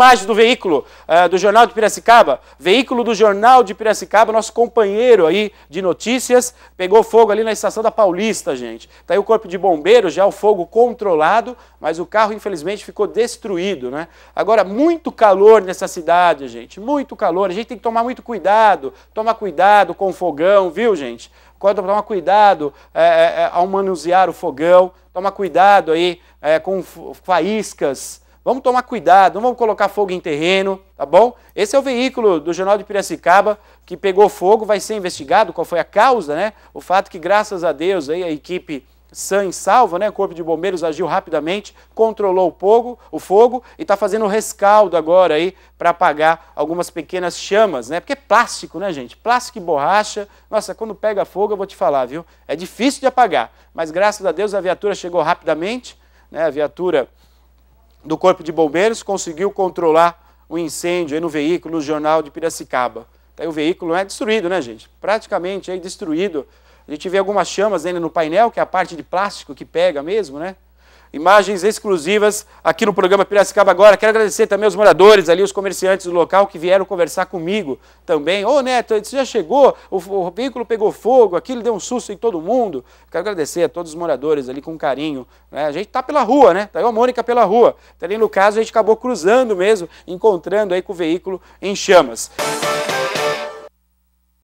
mais do veículo uh, do Jornal de Piracicaba. Veículo do Jornal de Piracicaba, nosso companheiro aí de notícias, pegou fogo ali na estação da Paulista, gente. Está aí o corpo de bombeiros, já o fogo controlado, mas o carro, infelizmente, ficou destruído, né? Agora, muito calor nessa cidade, gente. Muito calor. A gente tem que tomar muito cuidado. Tomar cuidado com o fogão, viu, gente? Toma cuidado é, é, ao manusear o fogão. Toma cuidado aí é, com faíscas Vamos tomar cuidado, não vamos colocar fogo em terreno, tá bom? Esse é o veículo do Jornal de Piracicaba que pegou fogo, vai ser investigado qual foi a causa, né? O fato que, graças a Deus, aí a equipe sã e salva, né? O Corpo de Bombeiros agiu rapidamente, controlou o fogo, o fogo e está fazendo o rescaldo agora aí para apagar algumas pequenas chamas, né? Porque é plástico, né, gente? Plástico e borracha. Nossa, quando pega fogo, eu vou te falar, viu? É difícil de apagar, mas graças a Deus a viatura chegou rapidamente, né? A viatura do Corpo de Bombeiros conseguiu controlar o incêndio aí no veículo no jornal de Piracicaba. Aí o veículo é destruído, né, gente? Praticamente é destruído. A gente vê algumas chamas ainda no painel, que é a parte de plástico que pega mesmo, né? imagens exclusivas aqui no programa Piracicaba Agora. Quero agradecer também os moradores ali, os comerciantes do local que vieram conversar comigo também. Ô Neto, você já chegou? O, o veículo pegou fogo, aquilo deu um susto em todo mundo. Quero agradecer a todos os moradores ali com carinho. Né? A gente tá pela rua, né? Tá aí a Mônica pela rua. Também no caso a gente acabou cruzando mesmo, encontrando aí com o veículo em chamas. Música